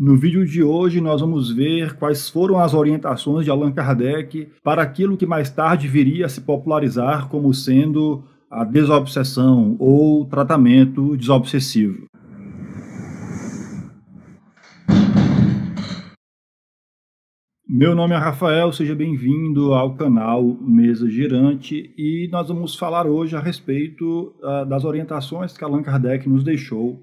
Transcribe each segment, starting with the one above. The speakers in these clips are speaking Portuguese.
No vídeo de hoje, nós vamos ver quais foram as orientações de Allan Kardec para aquilo que mais tarde viria a se popularizar como sendo a desobsessão ou tratamento desobsessivo. Meu nome é Rafael, seja bem-vindo ao canal Mesa Girante e nós vamos falar hoje a respeito uh, das orientações que Allan Kardec nos deixou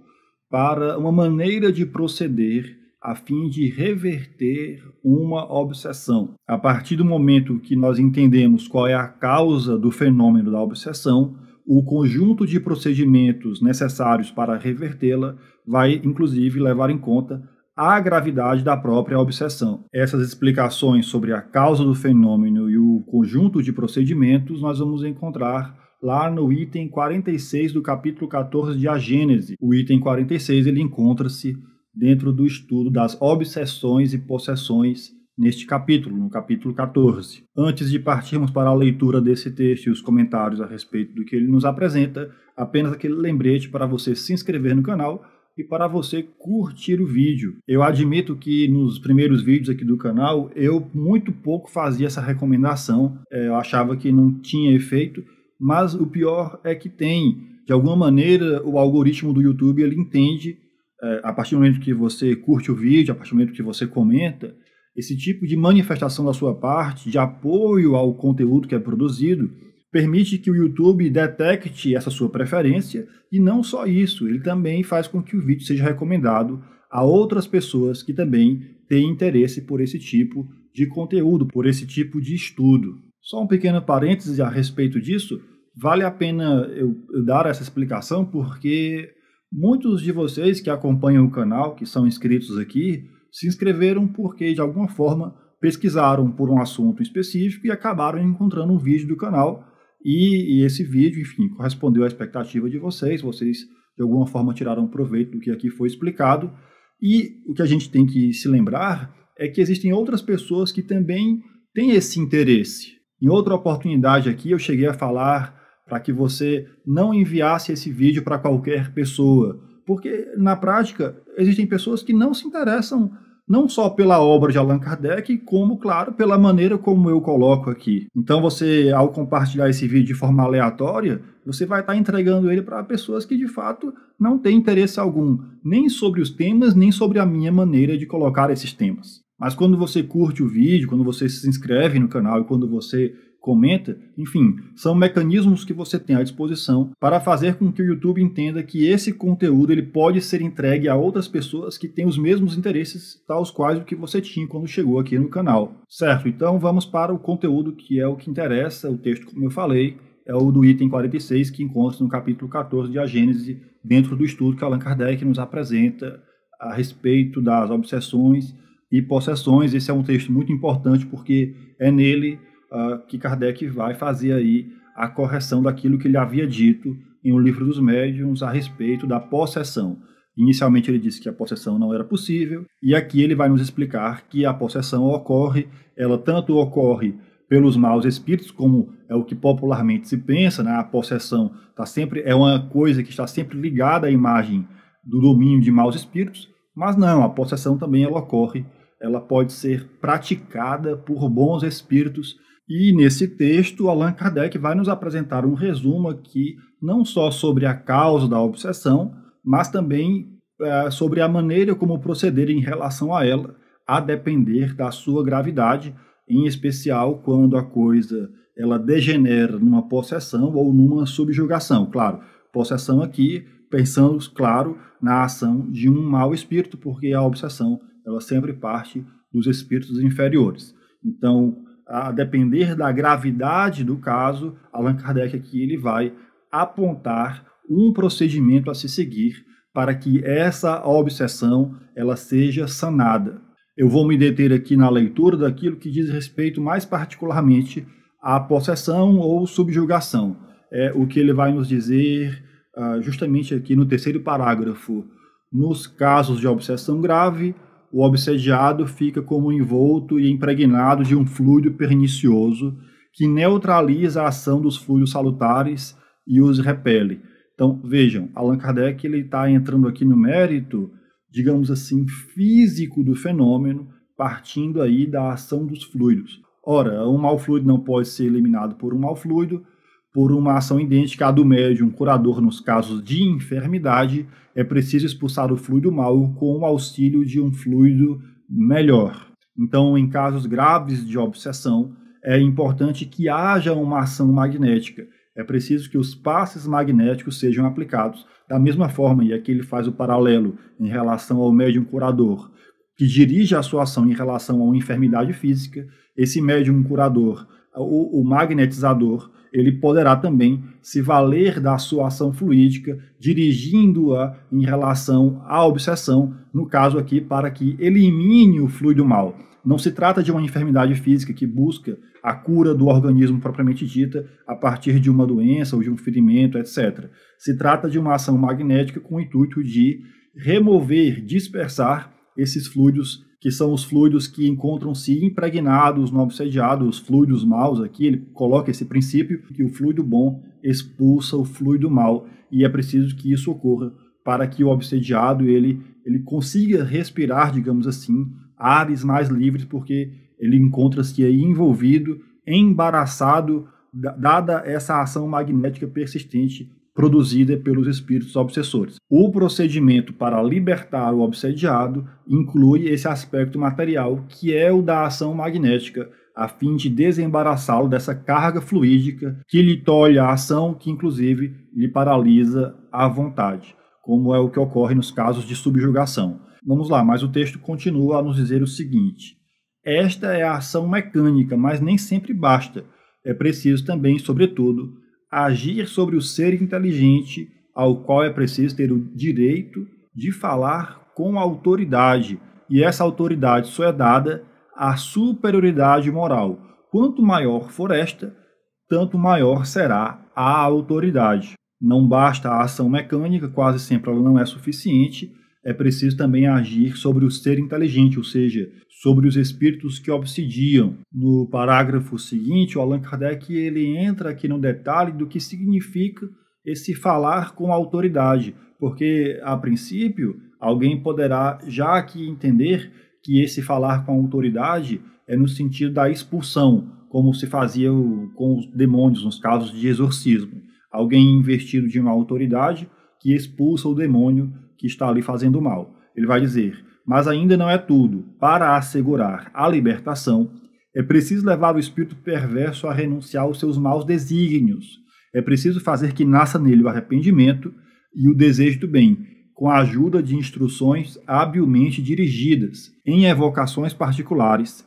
para uma maneira de proceder a fim de reverter uma obsessão. A partir do momento que nós entendemos qual é a causa do fenômeno da obsessão, o conjunto de procedimentos necessários para revertê-la vai, inclusive, levar em conta a gravidade da própria obsessão. Essas explicações sobre a causa do fenômeno e o conjunto de procedimentos nós vamos encontrar lá no item 46 do capítulo 14 de A Gênese. O item 46 ele encontra-se dentro do estudo das obsessões e possessões neste capítulo, no capítulo 14. Antes de partirmos para a leitura desse texto e os comentários a respeito do que ele nos apresenta, apenas aquele lembrete para você se inscrever no canal e para você curtir o vídeo. Eu admito que nos primeiros vídeos aqui do canal eu muito pouco fazia essa recomendação, é, eu achava que não tinha efeito, mas o pior é que tem. De alguma maneira, o algoritmo do YouTube ele entende é, a partir do momento que você curte o vídeo, a partir do momento que você comenta, esse tipo de manifestação da sua parte, de apoio ao conteúdo que é produzido, permite que o YouTube detecte essa sua preferência e não só isso, ele também faz com que o vídeo seja recomendado a outras pessoas que também têm interesse por esse tipo de conteúdo, por esse tipo de estudo. Só um pequeno parêntese a respeito disso, vale a pena eu, eu dar essa explicação porque Muitos de vocês que acompanham o canal, que são inscritos aqui, se inscreveram porque, de alguma forma, pesquisaram por um assunto específico e acabaram encontrando um vídeo do canal. E, e esse vídeo, enfim, correspondeu à expectativa de vocês. Vocês, de alguma forma, tiraram proveito do que aqui foi explicado. E o que a gente tem que se lembrar é que existem outras pessoas que também têm esse interesse. Em outra oportunidade aqui, eu cheguei a falar para que você não enviasse esse vídeo para qualquer pessoa. Porque, na prática, existem pessoas que não se interessam não só pela obra de Allan Kardec, como, claro, pela maneira como eu coloco aqui. Então, você, ao compartilhar esse vídeo de forma aleatória, você vai estar entregando ele para pessoas que, de fato, não têm interesse algum, nem sobre os temas, nem sobre a minha maneira de colocar esses temas. Mas quando você curte o vídeo, quando você se inscreve no canal e quando você comenta, enfim, são mecanismos que você tem à disposição para fazer com que o YouTube entenda que esse conteúdo ele pode ser entregue a outras pessoas que têm os mesmos interesses, tais quais o que você tinha quando chegou aqui no canal. Certo? Então vamos para o conteúdo que é o que interessa, o texto como eu falei, é o do item 46 que encontra no capítulo 14 de A Gênese, dentro do estudo que Allan Kardec nos apresenta a respeito das obsessões e possessões. Esse é um texto muito importante porque é nele uh, que Kardec vai fazer aí a correção daquilo que ele havia dito em O Livro dos Médiuns a respeito da possessão. Inicialmente ele disse que a possessão não era possível, e aqui ele vai nos explicar que a possessão ocorre, ela tanto ocorre pelos maus espíritos, como é o que popularmente se pensa, né? a possessão tá sempre, é uma coisa que está sempre ligada à imagem do domínio de maus espíritos, mas não, a possessão também ela ocorre, ela pode ser praticada por bons espíritos e nesse texto, Allan Kardec vai nos apresentar um resumo aqui, não só sobre a causa da obsessão, mas também é, sobre a maneira como proceder em relação a ela, a depender da sua gravidade, em especial quando a coisa ela degenera numa possessão ou numa subjugação. Claro, possessão aqui pensando, claro, na ação de um mau espírito, porque a obsessão ela sempre parte dos espíritos inferiores. Então, a depender da gravidade do caso, Allan Kardec aqui ele vai apontar um procedimento a se seguir para que essa obsessão ela seja sanada. Eu vou me deter aqui na leitura daquilo que diz respeito mais particularmente à possessão ou subjugação. É o que ele vai nos dizer uh, justamente aqui no terceiro parágrafo. Nos casos de obsessão grave, o obsediado fica como envolto e impregnado de um fluido pernicioso que neutraliza a ação dos fluidos salutares e os repele. Então, vejam, Allan Kardec está entrando aqui no mérito, digamos assim, físico do fenômeno, partindo aí da ação dos fluidos. Ora, um mau fluido não pode ser eliminado por um mau fluido, por uma ação idêntica à do médium curador nos casos de enfermidade, é preciso expulsar o fluido mau com o auxílio de um fluido melhor. Então, em casos graves de obsessão, é importante que haja uma ação magnética. É preciso que os passes magnéticos sejam aplicados da mesma forma, e aqui ele faz o paralelo em relação ao médium curador, que dirige a sua ação em relação a uma enfermidade física, esse médium curador, o, o magnetizador, ele poderá também se valer da sua ação fluídica, dirigindo-a em relação à obsessão, no caso aqui, para que elimine o fluido mal. Não se trata de uma enfermidade física que busca a cura do organismo propriamente dita a partir de uma doença ou de um ferimento, etc. Se trata de uma ação magnética com o intuito de remover, dispersar esses fluidos que são os fluidos que encontram-se impregnados no obsediado, os fluidos maus aqui, ele coloca esse princípio que o fluido bom expulsa o fluido mau, e é preciso que isso ocorra para que o obsediado ele, ele consiga respirar, digamos assim, ares mais livres, porque ele encontra-se aí envolvido, embaraçado, dada essa ação magnética persistente produzida pelos espíritos obsessores. O procedimento para libertar o obsediado inclui esse aspecto material, que é o da ação magnética, a fim de desembaraçá-lo dessa carga fluídica que lhe tolhe a ação, que inclusive lhe paralisa a vontade, como é o que ocorre nos casos de subjugação. Vamos lá, mas o texto continua a nos dizer o seguinte: esta é a ação mecânica, mas nem sempre basta. É preciso também, sobretudo, agir sobre o ser inteligente, ao qual é preciso ter o direito de falar com autoridade, e essa autoridade só é dada à superioridade moral. Quanto maior for esta, tanto maior será a autoridade. Não basta a ação mecânica, quase sempre ela não é suficiente é preciso também agir sobre o ser inteligente, ou seja, sobre os espíritos que obsidiam. No parágrafo seguinte, o Allan Kardec ele entra aqui no detalhe do que significa esse falar com autoridade, porque a princípio alguém poderá já aqui entender que esse falar com autoridade é no sentido da expulsão, como se fazia com os demônios nos casos de exorcismo. Alguém investido de uma autoridade que expulsa o demônio que está ali fazendo mal. Ele vai dizer: Mas ainda não é tudo. Para assegurar a libertação, é preciso levar o espírito perverso a renunciar aos seus maus desígnios. É preciso fazer que nasça nele o arrependimento e o desejo do bem, com a ajuda de instruções habilmente dirigidas, em evocações particulares,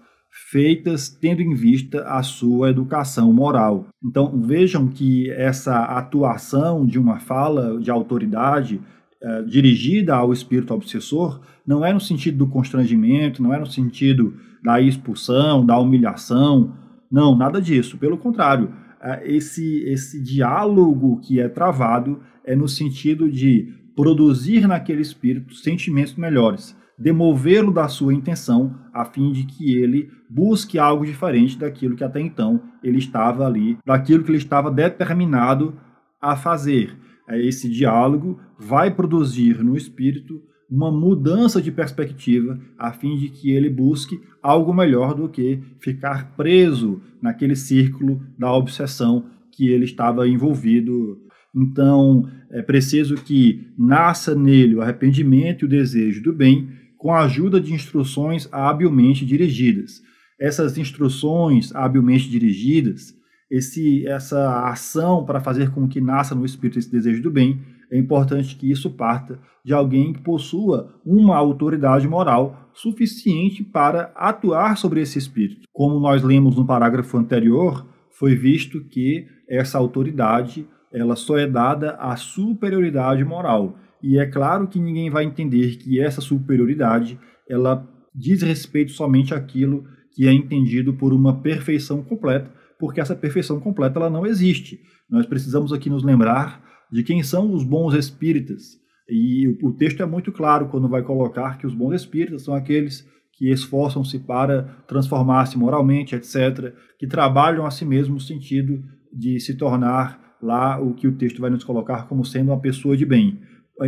feitas tendo em vista a sua educação moral. Então vejam que essa atuação de uma fala de autoridade eh, dirigida ao espírito obsessor não é no sentido do constrangimento, não é no sentido da expulsão, da humilhação, não, nada disso. Pelo contrário, eh, esse, esse diálogo que é travado é no sentido de produzir naquele espírito sentimentos melhores, demovê-lo da sua intenção, a fim de que ele busque algo diferente daquilo que até então ele estava ali, daquilo que ele estava determinado a fazer. É esse diálogo vai produzir no espírito uma mudança de perspectiva a fim de que ele busque algo melhor do que ficar preso naquele círculo da obsessão que ele estava envolvido. Então, é preciso que nasça nele o arrependimento e o desejo do bem com a ajuda de instruções habilmente dirigidas. Essas instruções habilmente dirigidas esse, essa ação para fazer com que nasça no espírito esse desejo do bem, é importante que isso parta de alguém que possua uma autoridade moral suficiente para atuar sobre esse espírito. Como nós lemos no parágrafo anterior, foi visto que essa autoridade ela só é dada à superioridade moral. E é claro que ninguém vai entender que essa superioridade ela diz respeito somente àquilo que é entendido por uma perfeição completa, porque essa perfeição completa ela não existe. Nós precisamos aqui nos lembrar de quem são os bons espíritas. E o texto é muito claro quando vai colocar que os bons espíritas são aqueles que esforçam-se para transformar-se moralmente, etc., que trabalham a si mesmo no sentido de se tornar lá o que o texto vai nos colocar como sendo uma pessoa de bem.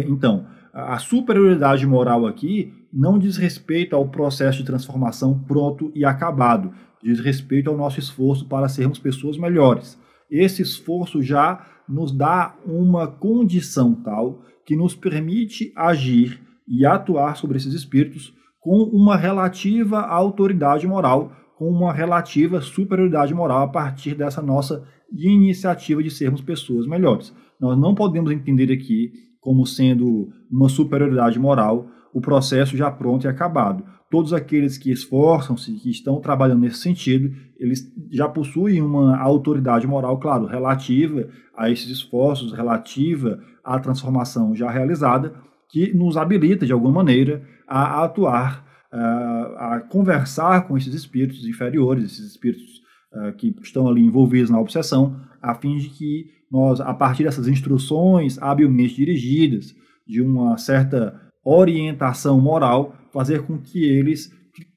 Então, a superioridade moral aqui não diz respeito ao processo de transformação pronto e acabado, diz respeito ao nosso esforço para sermos pessoas melhores. Esse esforço já nos dá uma condição tal que nos permite agir e atuar sobre esses espíritos com uma relativa autoridade moral, com uma relativa superioridade moral a partir dessa nossa iniciativa de sermos pessoas melhores. Nós não podemos entender aqui como sendo uma superioridade moral o processo já pronto e acabado todos aqueles que esforçam-se, que estão trabalhando nesse sentido, eles já possuem uma autoridade moral, claro, relativa a esses esforços, relativa à transformação já realizada, que nos habilita, de alguma maneira, a atuar, eh, a conversar com esses espíritos inferiores, esses espíritos eh, que estão ali envolvidos na obsessão, a fim de que nós, a partir dessas instruções habilmente dirigidas, de uma certa orientação moral, fazer com que eles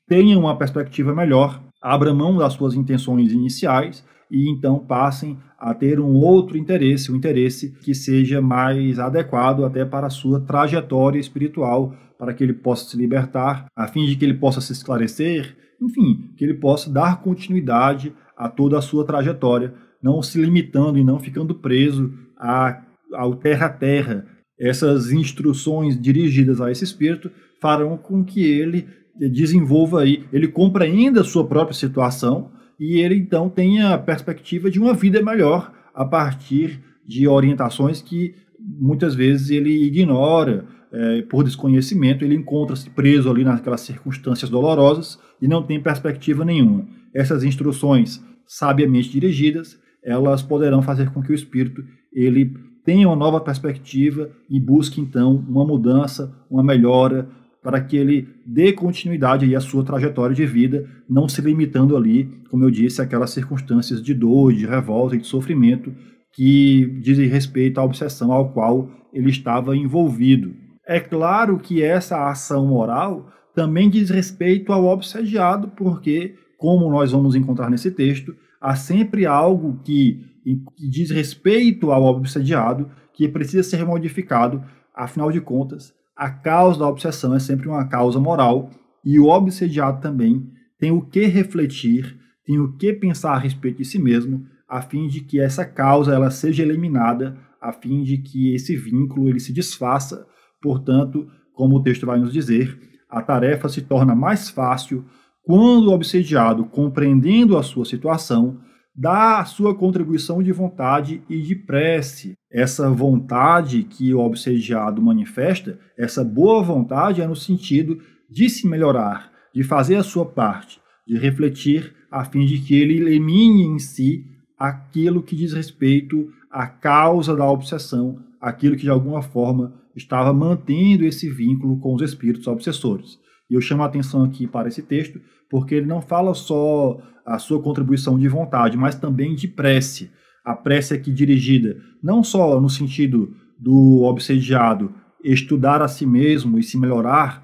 tenham uma perspectiva melhor, abram mão das suas intenções iniciais e então passem a ter um outro interesse, um interesse que seja mais adequado até para a sua trajetória espiritual, para que ele possa se libertar, a fim de que ele possa se esclarecer, enfim, que ele possa dar continuidade a toda a sua trajetória, não se limitando e não ficando preso a, ao terra-terra, essas instruções dirigidas a esse espírito farão com que ele desenvolva aí, ele compreenda a sua própria situação e ele então tenha a perspectiva de uma vida melhor a partir de orientações que muitas vezes ele ignora é, por desconhecimento, ele encontra-se preso ali naquelas circunstâncias dolorosas e não tem perspectiva nenhuma. Essas instruções sabiamente dirigidas, elas poderão fazer com que o espírito ele tenha uma nova perspectiva e busque então uma mudança, uma melhora, para que ele dê continuidade aí à sua trajetória de vida, não se limitando ali, como eu disse, àquelas circunstâncias de dor, de revolta e de sofrimento que dizem respeito à obsessão ao qual ele estava envolvido. É claro que essa ação moral também diz respeito ao obsediado, porque, como nós vamos encontrar nesse texto, há sempre algo que que diz respeito ao obsediado, que precisa ser modificado, afinal de contas, a causa da obsessão é sempre uma causa moral e o obsediado também tem o que refletir, tem o que pensar a respeito de si mesmo, a fim de que essa causa ela seja eliminada, a fim de que esse vínculo ele se desfaça. Portanto, como o texto vai nos dizer, a tarefa se torna mais fácil quando o obsediado, compreendendo a sua situação, dá a sua contribuição de vontade e de prece. Essa vontade que o obsediado manifesta, essa boa vontade é no sentido de se melhorar, de fazer a sua parte, de refletir a fim de que ele elimine em si aquilo que diz respeito à causa da obsessão, aquilo que de alguma forma estava mantendo esse vínculo com os espíritos obsessores. E eu chamo a atenção aqui para esse texto, porque ele não fala só a sua contribuição de vontade, mas também de prece. A prece aqui é dirigida não só no sentido do obsediado estudar a si mesmo e se melhorar,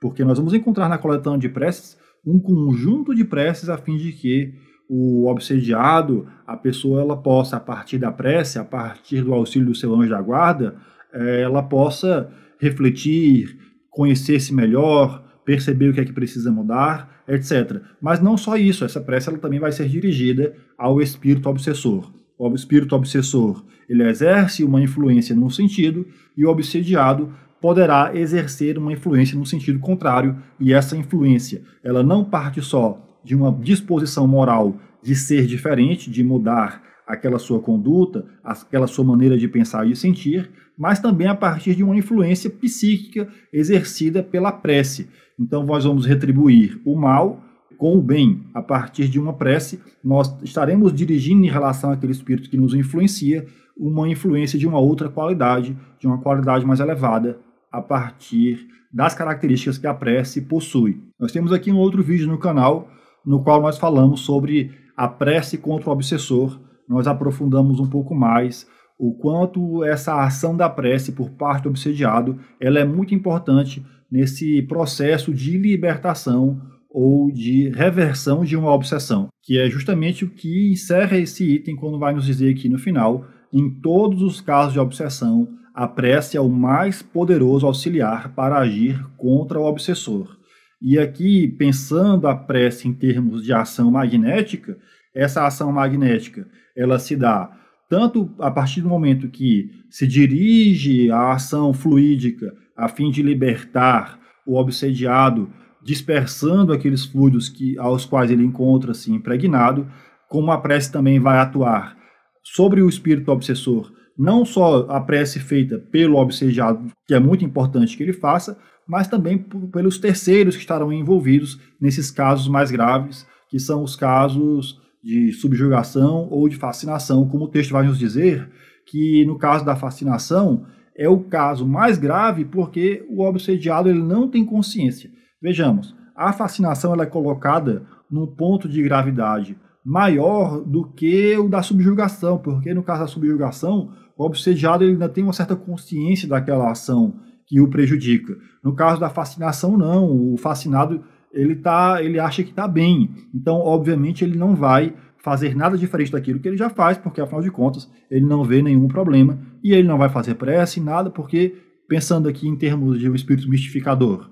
porque nós vamos encontrar na coletânea de preces um conjunto de preces a fim de que o obsediado, a pessoa, ela possa, a partir da prece, a partir do auxílio do seu anjo da guarda, eh, ela possa refletir, conhecer-se melhor, perceber o que é que precisa mudar, etc. Mas não só isso, essa prece ela também vai ser dirigida ao espírito obsessor. O espírito obsessor ele exerce uma influência num sentido e o obsediado poderá exercer uma influência num sentido contrário e essa influência ela não parte só de uma disposição moral de ser diferente, de mudar aquela sua conduta, aquela sua maneira de pensar e sentir, mas também a partir de uma influência psíquica exercida pela prece. Então, nós vamos retribuir o mal com o bem. A partir de uma prece, nós estaremos dirigindo em relação àquele espírito que nos influencia uma influência de uma outra qualidade, de uma qualidade mais elevada, a partir das características que a prece possui. Nós temos aqui um outro vídeo no canal no qual nós falamos sobre a prece contra o obsessor. Nós aprofundamos um pouco mais o quanto essa ação da prece por parte do obsediado ela é muito importante nesse processo de libertação ou de reversão de uma obsessão, que é justamente o que encerra esse item quando vai nos dizer aqui no final, em todos os casos de obsessão, a prece é o mais poderoso auxiliar para agir contra o obsessor. E aqui, pensando a prece em termos de ação magnética, essa ação magnética, ela se dá tanto a partir do momento que se dirige a ação fluídica a fim de libertar o obsediado, dispersando aqueles fluidos que, aos quais ele encontra-se impregnado, como a prece também vai atuar sobre o espírito obsessor, não só a prece feita pelo obsediado, que é muito importante que ele faça, mas também pelos terceiros que estarão envolvidos nesses casos mais graves, que são os casos de subjugação ou de fascinação, como o texto vai nos dizer, que no caso da fascinação, é o caso mais grave porque o obsediado ele não tem consciência. Vejamos, a fascinação ela é colocada num ponto de gravidade maior do que o da subjugação, porque no caso da subjugação, o obsediado ele ainda tem uma certa consciência daquela ação que o prejudica. No caso da fascinação, não. O fascinado ele tá, ele acha que está bem. Então, obviamente, ele não vai fazer nada diferente daquilo que ele já faz, porque afinal de contas ele não vê nenhum problema e ele não vai fazer prece, nada, porque pensando aqui em termos de um espírito mistificador,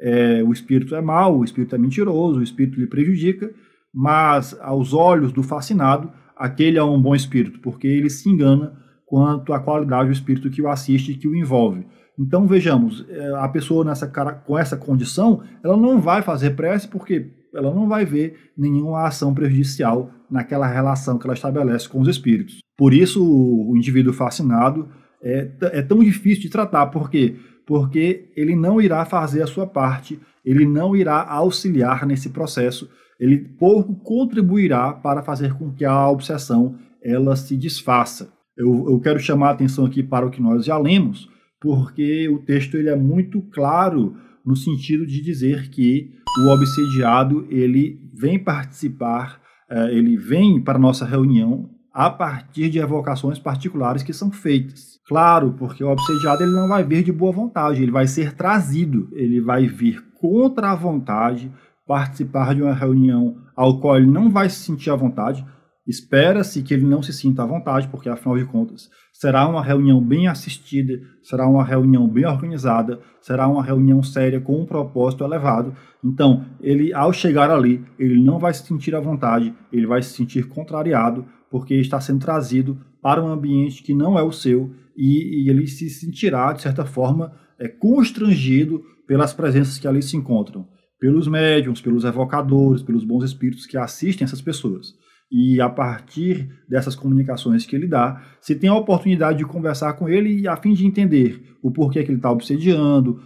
é, o espírito é mau, o espírito é mentiroso, o espírito lhe prejudica, mas aos olhos do fascinado, aquele é um bom espírito, porque ele se engana quanto à qualidade do espírito que o assiste e que o envolve. Então vejamos, é, a pessoa nessa com essa condição, ela não vai fazer prece porque ela não vai ver nenhuma ação prejudicial naquela relação que ela estabelece com os espíritos. Por isso, o indivíduo fascinado é, é tão difícil de tratar. Por quê? Porque ele não irá fazer a sua parte, ele não irá auxiliar nesse processo, ele pouco contribuirá para fazer com que a obsessão ela se desfaça. Eu, eu quero chamar a atenção aqui para o que nós já lemos, porque o texto ele é muito claro no sentido de dizer que o obsediado ele vem participar é, ele vem para a nossa reunião a partir de evocações particulares que são feitas. Claro, porque o obsediado ele não vai vir de boa vontade, ele vai ser trazido, ele vai vir contra a vontade, participar de uma reunião ao qual ele não vai se sentir à vontade. Espera-se que ele não se sinta à vontade, porque afinal de contas, Será uma reunião bem assistida, será uma reunião bem organizada, será uma reunião séria com um propósito elevado. Então, ele ao chegar ali, ele não vai se sentir à vontade, ele vai se sentir contrariado, porque está sendo trazido para um ambiente que não é o seu e, e ele se sentirá, de certa forma, é, constrangido pelas presenças que ali se encontram, pelos médiums, pelos evocadores, pelos bons espíritos que assistem essas pessoas. E a partir dessas comunicações que ele dá, se tem a oportunidade de conversar com ele a fim de entender o porquê que ele está obsediando,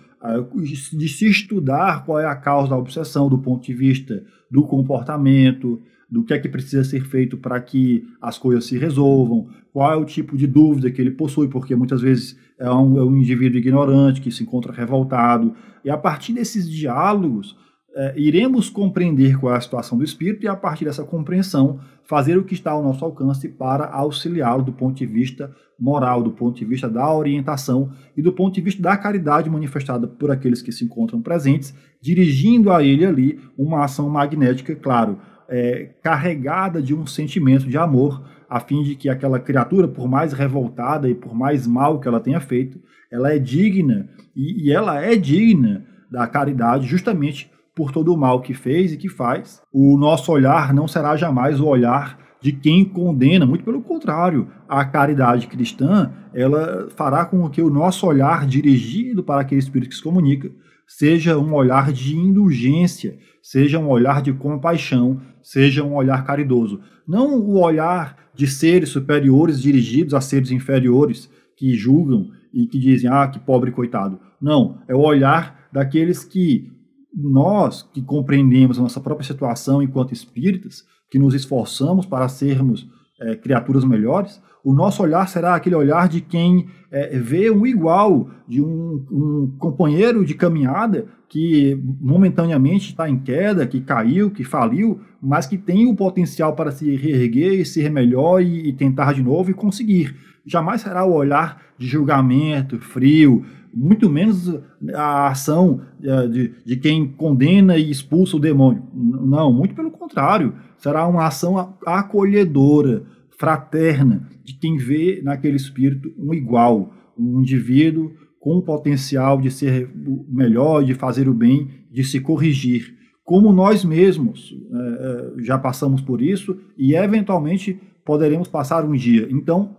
de se estudar qual é a causa da obsessão do ponto de vista do comportamento, do que é que precisa ser feito para que as coisas se resolvam, qual é o tipo de dúvida que ele possui, porque muitas vezes é um, é um indivíduo ignorante que se encontra revoltado. E a partir desses diálogos, é, iremos compreender qual é a situação do espírito e, a partir dessa compreensão, fazer o que está ao nosso alcance para auxiliá-lo do ponto de vista moral, do ponto de vista da orientação e do ponto de vista da caridade manifestada por aqueles que se encontram presentes, dirigindo a ele ali uma ação magnética, claro, é, carregada de um sentimento de amor, a fim de que aquela criatura, por mais revoltada e por mais mal que ela tenha feito, ela é digna e, e ela é digna da caridade justamente por todo o mal que fez e que faz. O nosso olhar não será jamais o olhar de quem condena, muito pelo contrário, a caridade cristã, ela fará com que o nosso olhar dirigido para aquele espírito que se comunica seja um olhar de indulgência, seja um olhar de compaixão, seja um olhar caridoso. Não o olhar de seres superiores dirigidos a seres inferiores que julgam e que dizem, ah, que pobre coitado. Não, é o olhar daqueles que nós que compreendemos a nossa própria situação enquanto espíritas, que nos esforçamos para sermos é, criaturas melhores, o nosso olhar será aquele olhar de quem é, vê um igual, de um, um, companheiro de caminhada que momentaneamente está em queda, que caiu, que faliu, mas que tem o potencial para se reerguer e ser melhor e, e tentar de novo e conseguir. Jamais será o olhar de julgamento frio, muito menos a ação eh, de, de quem condena e expulsa o demônio. Não, muito pelo contrário. Será uma ação acolhedora, fraterna, de quem vê naquele espírito um igual, um indivíduo com o potencial de ser melhor, de fazer o bem, de se corrigir. Como nós mesmos eh, eh, já passamos por isso e, eventualmente, poderemos passar um dia. Então,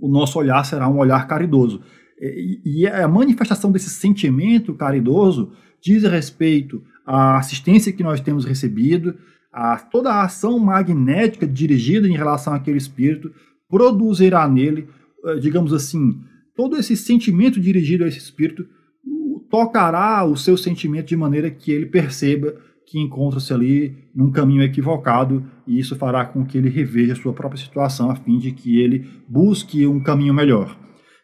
o nosso olhar será um olhar caridoso. É, e é a manifestação desse sentimento caridoso diz respeito à assistência que nós temos recebido, a toda a ação magnética dirigida em relação àquele espírito produzirá nele, eh, digamos assim, todo esse sentimento dirigido a esse espírito tocará o seu sentimento de maneira que ele perceba que encontra-se ali num caminho equivocado e isso fará com que ele reveja sua própria situação a fim de que ele busque um caminho melhor.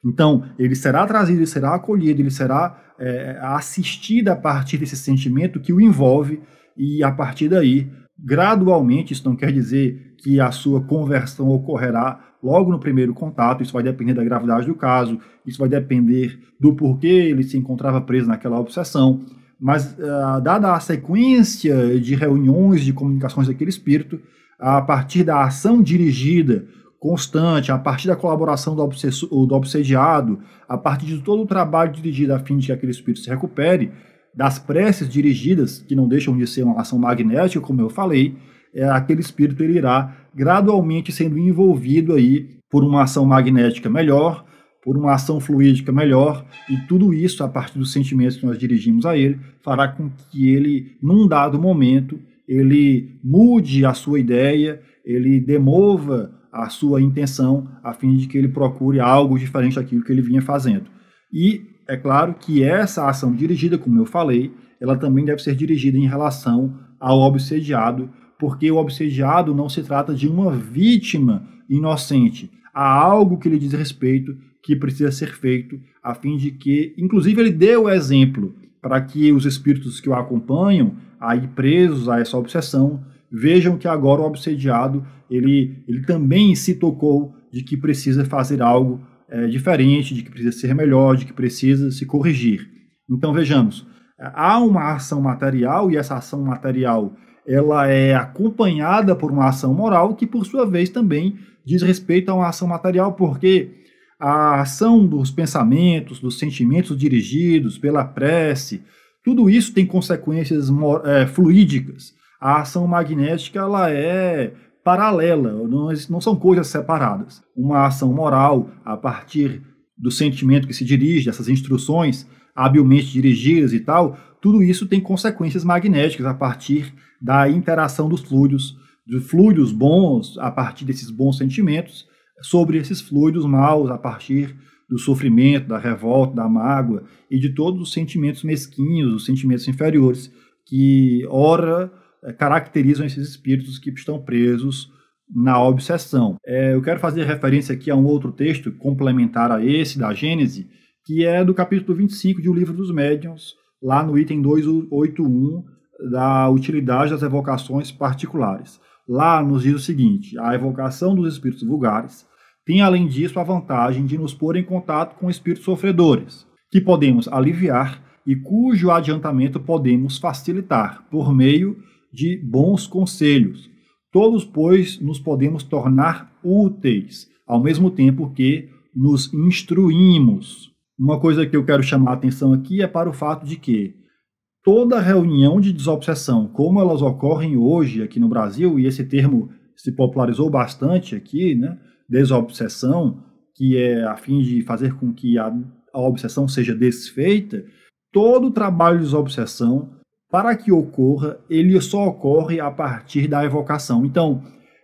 Então, ele será trazido, ele será acolhido, ele será é, assistido a partir desse sentimento que o envolve, e a partir daí, gradualmente, isso não quer dizer que a sua conversão ocorrerá logo no primeiro contato, isso vai depender da gravidade do caso, isso vai depender do porquê ele se encontrava preso naquela obsessão, mas uh, dada a sequência de reuniões, de comunicações daquele espírito, a partir da ação dirigida constante, a partir da colaboração do, obsesso, do obsediado, a partir de todo o trabalho dirigido a fim de que aquele espírito se recupere, das preces dirigidas, que não deixam de ser uma ação magnética, como eu falei, é, aquele espírito ele irá gradualmente sendo envolvido aí por uma ação magnética melhor, por uma ação fluídica melhor, e tudo isso, a partir dos sentimentos que nós dirigimos a ele, fará com que ele, num dado momento, ele mude a sua ideia, ele demova a sua intenção, a fim de que ele procure algo diferente daquilo que ele vinha fazendo. E é claro que essa ação dirigida, como eu falei, ela também deve ser dirigida em relação ao obsediado, porque o obsediado não se trata de uma vítima inocente. Há algo que lhe diz respeito que precisa ser feito a fim de que, inclusive, ele dê o exemplo para que os espíritos que o acompanham, aí presos a essa obsessão, Vejam que agora o obsediado ele, ele também se tocou de que precisa fazer algo é, diferente, de que precisa ser melhor, de que precisa se corrigir. Então vejamos, há uma ação material e essa ação material ela é acompanhada por uma ação moral que por sua vez também diz respeito a uma ação material porque a ação dos pensamentos, dos sentimentos dirigidos pela prece, tudo isso tem consequências é, fluídicas a ação magnética ela é paralela, não, não são coisas separadas. Uma ação moral, a partir do sentimento que se dirige, essas instruções habilmente dirigidas e tal, tudo isso tem consequências magnéticas a partir da interação dos fluidos, de fluidos bons a partir desses bons sentimentos, sobre esses fluidos maus a partir do sofrimento, da revolta, da mágoa e de todos os sentimentos mesquinhos, os sentimentos inferiores, que ora eh, caracterizam esses espíritos que estão presos na obsessão. É, eu quero fazer referência aqui a um outro texto complementar a esse, da Gênese, que é do capítulo 25 de O Livro dos Médiuns, lá no item 281 da utilidade das evocações particulares. Lá nos diz o seguinte: a evocação dos espíritos vulgares tem, além disso, a vantagem de nos pôr em contato com espíritos sofredores, que podemos aliviar e cujo adiantamento podemos facilitar por meio de bons conselhos. Todos, pois, nos podemos tornar úteis, ao mesmo tempo que nos instruímos. Uma coisa que eu quero chamar a atenção aqui é para o fato de que toda reunião de desobsessão, como elas ocorrem hoje aqui no Brasil, e esse termo se popularizou bastante aqui, né? desobsessão, que é a fim de fazer com que a, a obsessão seja desfeita, todo trabalho de desobsessão para que ocorra, ele só ocorre a partir da evocação. Então,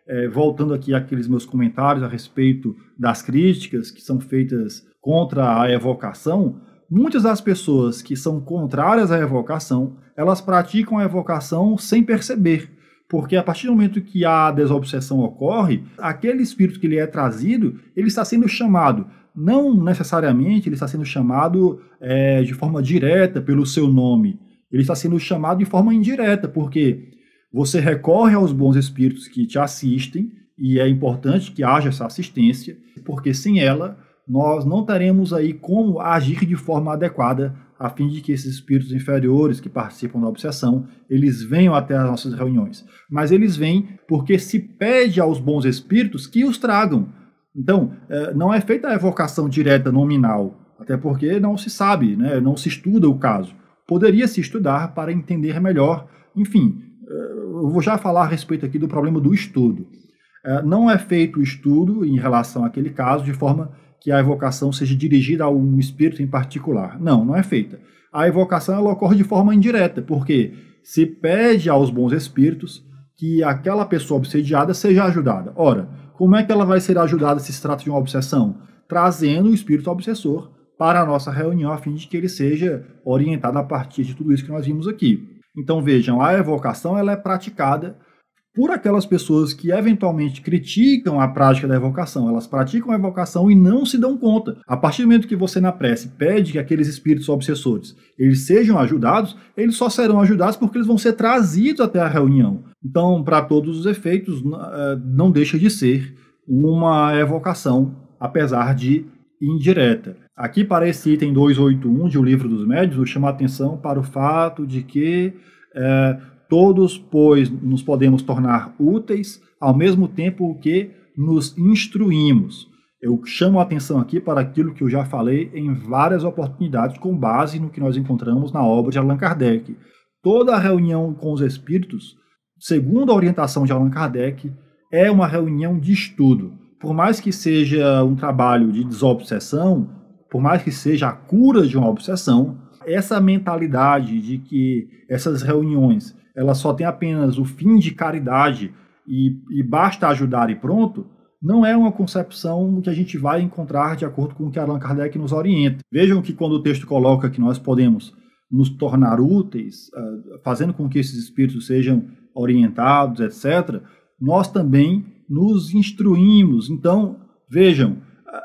é, voltando aqui àqueles meus comentários a respeito das críticas que são feitas contra a evocação, muitas das pessoas que são contrárias à evocação, elas praticam a evocação sem perceber, porque a partir do momento que a desobsessão ocorre, aquele espírito que lhe é trazido, ele está sendo chamado, não necessariamente ele está sendo chamado é, de forma direta pelo seu nome, ele está sendo chamado de forma indireta, porque você recorre aos bons espíritos que te assistem, e é importante que haja essa assistência, porque sem ela nós não teremos aí como agir de forma adequada a fim de que esses espíritos inferiores que participam da obsessão, eles venham até as nossas reuniões. Mas eles vêm porque se pede aos bons espíritos que os tragam. Então, é, não é feita a evocação direta nominal, até porque não se sabe, né? não se estuda o caso poderia se estudar para entender melhor. Enfim, eh, eu vou já falar a respeito aqui do problema do estudo. Eh, não é feito o estudo em relação àquele caso de forma que a evocação seja dirigida a um espírito em particular. Não, não é feita. A evocação ela ocorre de forma indireta, porque se pede aos bons espíritos que aquela pessoa obsediada seja ajudada. Ora, como é que ela vai ser ajudada se se trata de uma obsessão? Trazendo o espírito obsessor para a nossa reunião, a fim de que ele seja orientado a partir de tudo isso que nós vimos aqui. Então vejam, a evocação ela é praticada por aquelas pessoas que eventualmente criticam a prática da evocação. Elas praticam a evocação e não se dão conta. A partir do momento que você na prece pede que aqueles espíritos obsessores eles sejam ajudados, eles só serão ajudados porque eles vão ser trazidos até a reunião. Então, para todos os efeitos, eh, não deixa de ser uma evocação, apesar de indireta. Aqui, para esse item 281 de O Livro dos Médios, chama a atenção para o fato de que é, todos, pois, nos podemos tornar úteis ao mesmo tempo que nos instruímos. Eu chamo a atenção aqui para aquilo que eu já falei em várias oportunidades, com base no que nós encontramos na obra de Allan Kardec. Toda reunião com os espíritos, segundo a orientação de Allan Kardec, é uma reunião de estudo. Por mais que seja um trabalho de desobsessão, por mais que seja a cura de uma obsessão, essa mentalidade de que essas reuniões elas só têm apenas o fim de caridade e, e basta ajudar e pronto, não é uma concepção que a gente vai encontrar de acordo com o que Allan Kardec nos orienta. Vejam que quando o texto coloca que nós podemos nos tornar úteis, ah, fazendo com que esses espíritos sejam orientados, etc., nós também nos instruímos. Então, vejam,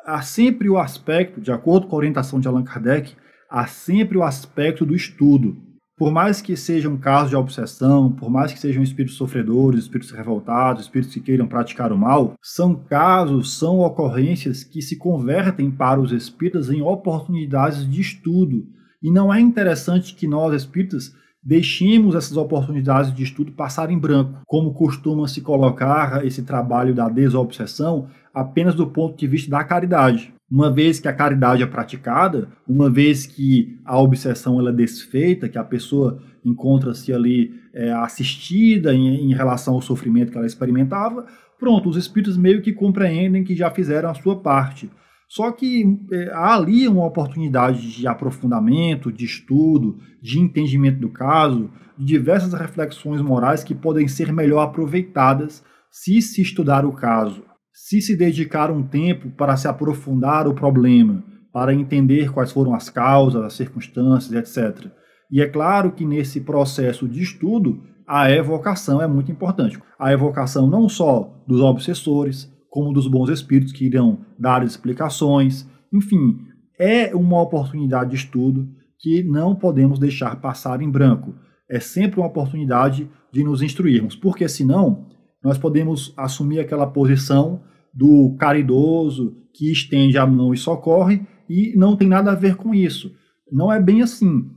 há sempre o aspecto, de acordo com a orientação de Allan Kardec, há sempre o aspecto do estudo. Por mais que seja um caso de obsessão, por mais que sejam espíritos sofredores, espíritos revoltados, espíritos que queiram praticar o mal, são casos, são ocorrências que se convertem para os espíritas em oportunidades de estudo. E não é interessante que nós espíritas Deixemos essas oportunidades de estudo passar em branco, como costuma se colocar esse trabalho da desobsessão apenas do ponto de vista da caridade. Uma vez que a caridade é praticada, uma vez que a obsessão ela é desfeita, que a pessoa encontra-se ali é, assistida em, em relação ao sofrimento que ela experimentava, pronto, os espíritos meio que compreendem que já fizeram a sua parte só que é, há ali uma oportunidade de aprofundamento, de estudo, de entendimento do caso, de diversas reflexões morais que podem ser melhor aproveitadas se se estudar o caso, se se dedicar um tempo para se aprofundar o problema, para entender quais foram as causas, as circunstâncias, etc. E é claro que nesse processo de estudo, a evocação é muito importante. A evocação não só dos obsessores, como dos bons espíritos que irão dar explicações. Enfim, é uma oportunidade de estudo que não podemos deixar passar em branco. É sempre uma oportunidade de nos instruirmos, porque senão nós podemos assumir aquela posição do caridoso que estende a mão e socorre e não tem nada a ver com isso. Não é bem assim.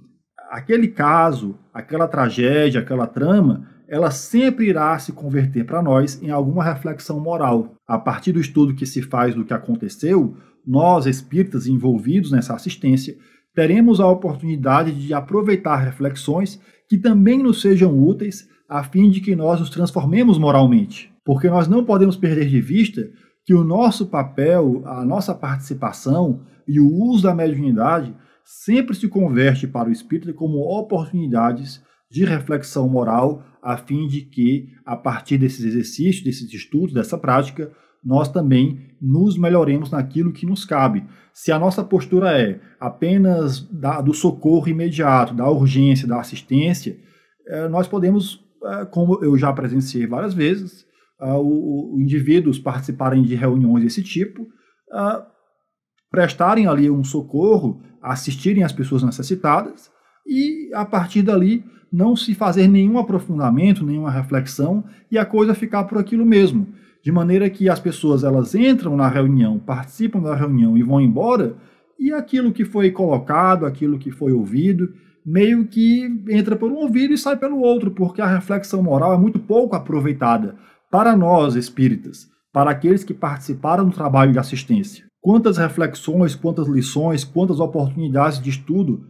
Aquele caso, aquela tragédia, aquela trama ela sempre irá se converter para nós em alguma reflexão moral. A partir do estudo que se faz do que aconteceu, nós, espíritas envolvidos nessa assistência, teremos a oportunidade de aproveitar reflexões que também nos sejam úteis a fim de que nós nos transformemos moralmente. Porque nós não podemos perder de vista que o nosso papel, a nossa participação e o uso da mediunidade sempre se converte para o espírito como oportunidades de reflexão moral, a fim de que, a partir desses exercícios, desses estudos, dessa prática, nós também nos melhoremos naquilo que nos cabe. Se a nossa postura é apenas da, do socorro imediato, da urgência, da assistência, eh, nós podemos, eh, como eu já presenciei várias vezes, ah, o, o, indivíduos participarem de reuniões desse tipo, ah, prestarem ali um socorro, assistirem as pessoas necessitadas e a partir dali não se fazer nenhum aprofundamento, nenhuma reflexão e a coisa ficar por aquilo mesmo. De maneira que as pessoas elas entram na reunião, participam da reunião e vão embora, e aquilo que foi colocado, aquilo que foi ouvido, meio que entra por um ouvido e sai pelo outro, porque a reflexão moral é muito pouco aproveitada para nós espíritas, para aqueles que participaram do trabalho de assistência. Quantas reflexões, quantas lições, quantas oportunidades de estudo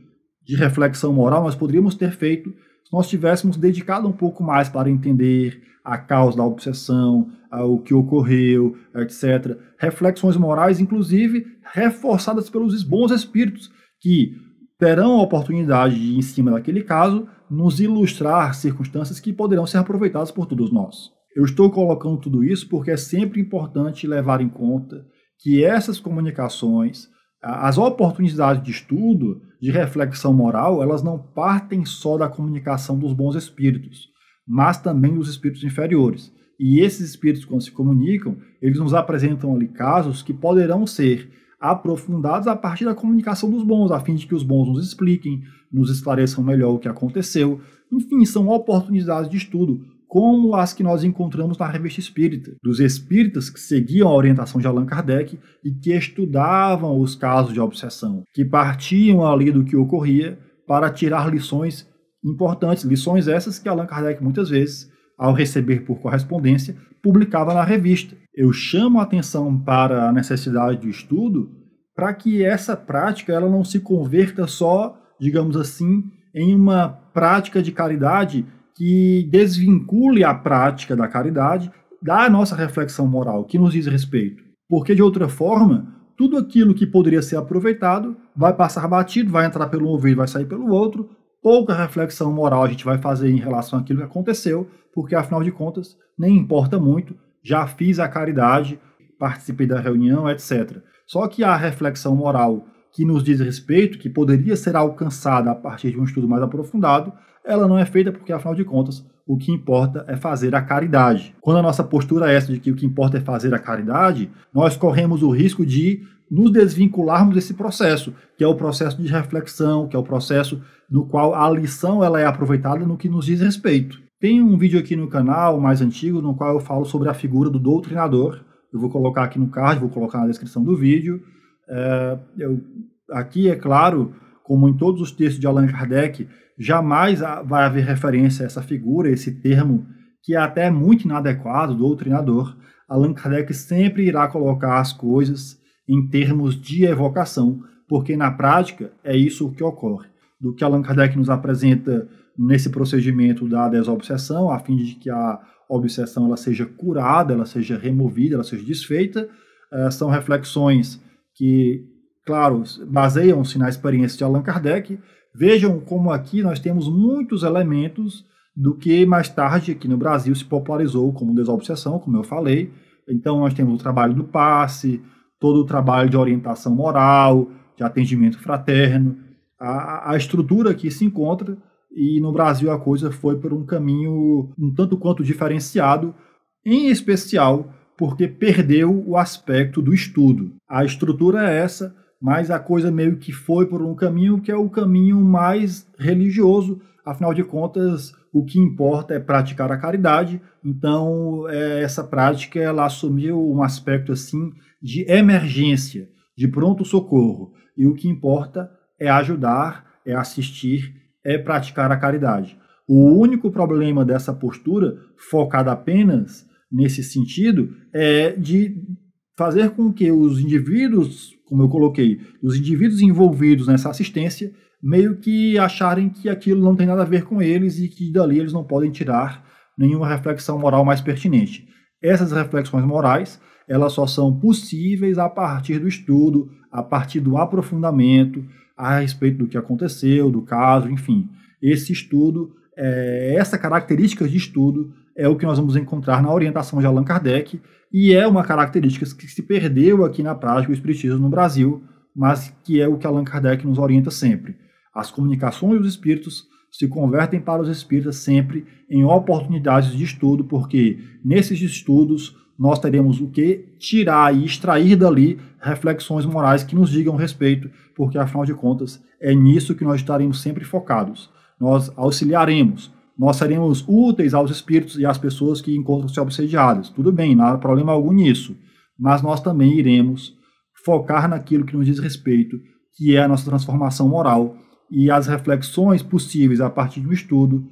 de reflexão moral nós poderíamos ter feito se nós tivéssemos dedicado um pouco mais para entender a causa da obsessão, o que ocorreu, etc. Reflexões morais, inclusive, reforçadas pelos bons espíritos, que terão a oportunidade de, em cima daquele caso, nos ilustrar circunstâncias que poderão ser aproveitadas por todos nós. Eu estou colocando tudo isso porque é sempre importante levar em conta que essas comunicações, as oportunidades de estudo, de reflexão moral, elas não partem só da comunicação dos bons espíritos, mas também dos espíritos inferiores. E esses espíritos, quando se comunicam, eles nos apresentam ali casos que poderão ser aprofundados a partir da comunicação dos bons, a fim de que os bons nos expliquem, nos esclareçam melhor o que aconteceu. Enfim, são oportunidades de estudo como as que nós encontramos na Revista Espírita, dos espíritas que seguiam a orientação de Allan Kardec e que estudavam os casos de obsessão, que partiam ali do que ocorria para tirar lições importantes, lições essas que Allan Kardec muitas vezes, ao receber por correspondência, publicava na revista. Eu chamo a atenção para a necessidade de estudo para que essa prática ela não se converta só, digamos assim, em uma prática de caridade que desvincule a prática da caridade da nossa reflexão moral que nos diz respeito. Porque, de outra forma, tudo aquilo que poderia ser aproveitado vai passar batido, vai entrar pelo ouvido, vai sair pelo outro. Pouca reflexão moral a gente vai fazer em relação àquilo que aconteceu, porque, afinal de contas, nem importa muito. Já fiz a caridade, participei da reunião, etc. Só que a reflexão moral que nos diz respeito, que poderia ser alcançada a partir de um estudo mais aprofundado, ela não é feita porque, afinal de contas, o que importa é fazer a caridade. Quando a nossa postura é essa de que o que importa é fazer a caridade, nós corremos o risco de nos desvincularmos desse processo, que é o processo de reflexão, que é o processo no qual a lição ela é aproveitada no que nos diz respeito. Tem um vídeo aqui no canal mais antigo no qual eu falo sobre a figura do doutrinador. Eu vou colocar aqui no card, vou colocar na descrição do vídeo. É, eu, aqui, é claro, como em todos os textos de Allan Kardec, jamais vai haver referência a essa figura, a esse termo, que é até muito inadequado, doutrinador. Allan Kardec sempre irá colocar as coisas em termos de evocação, porque na prática é isso que ocorre. Do que Allan Kardec nos apresenta nesse procedimento da desobsessão, a fim de que a obsessão ela seja curada, ela seja removida, ela seja desfeita, eh, são reflexões que claro, baseiam-se na experiência de Allan Kardec, vejam como aqui nós temos muitos elementos do que mais tarde aqui no Brasil se popularizou como desobsessão, como eu falei. Então nós temos o trabalho do passe, todo o trabalho de orientação moral, de atendimento fraterno, a, a estrutura que se encontra e no Brasil a coisa foi por um caminho um tanto quanto diferenciado, em especial porque perdeu o aspecto do estudo. A estrutura é essa, mas a coisa meio que foi por um caminho que é o caminho mais religioso, afinal de contas, o que importa é praticar a caridade, então é, essa prática ela assumiu um aspecto assim de emergência, de pronto socorro, e o que importa é ajudar, é assistir, é praticar a caridade. O único problema dessa postura, focada apenas nesse sentido, é de fazer com que os indivíduos como eu coloquei, os indivíduos envolvidos nessa assistência meio que acharem que aquilo não tem nada a ver com eles e que dali eles não podem tirar nenhuma reflexão moral mais pertinente. Essas reflexões morais, elas só são possíveis a partir do estudo, a partir do aprofundamento a respeito do que aconteceu, do caso, enfim. Esse estudo, é, essa característica de estudo é o que nós vamos encontrar na orientação de Allan Kardec e é uma característica que se perdeu aqui na prática do espiritismo no Brasil, mas que é o que Allan Kardec nos orienta sempre. As comunicações dos espíritos se convertem para os espíritas sempre em oportunidades de estudo, porque nesses estudos nós teremos o que tirar e extrair dali reflexões morais que nos digam respeito, porque afinal de contas é nisso que nós estaremos sempre focados. Nós auxiliaremos nós seremos úteis aos espíritos e às pessoas que encontram-se obsediadas. Tudo bem, não há problema algum nisso. Mas nós também iremos focar naquilo que nos diz respeito, que é a nossa transformação moral. E as reflexões possíveis a partir do estudo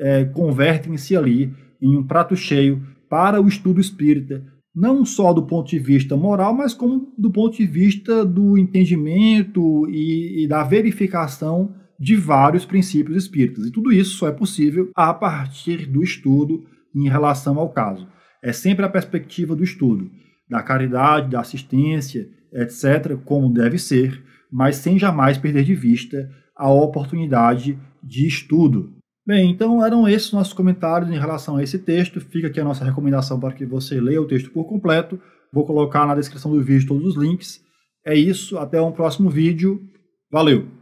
é, convertem-se ali em um prato cheio para o estudo espírita, não só do ponto de vista moral, mas como do ponto de vista do entendimento e, e da verificação de vários princípios espíritas. E tudo isso só é possível a partir do estudo em relação ao caso. É sempre a perspectiva do estudo, da caridade, da assistência, etc., como deve ser, mas sem jamais perder de vista a oportunidade de estudo. Bem, então eram esses nossos comentários em relação a esse texto. Fica aqui a nossa recomendação para que você leia o texto por completo. Vou colocar na descrição do vídeo todos os links. É isso, até um próximo vídeo. Valeu!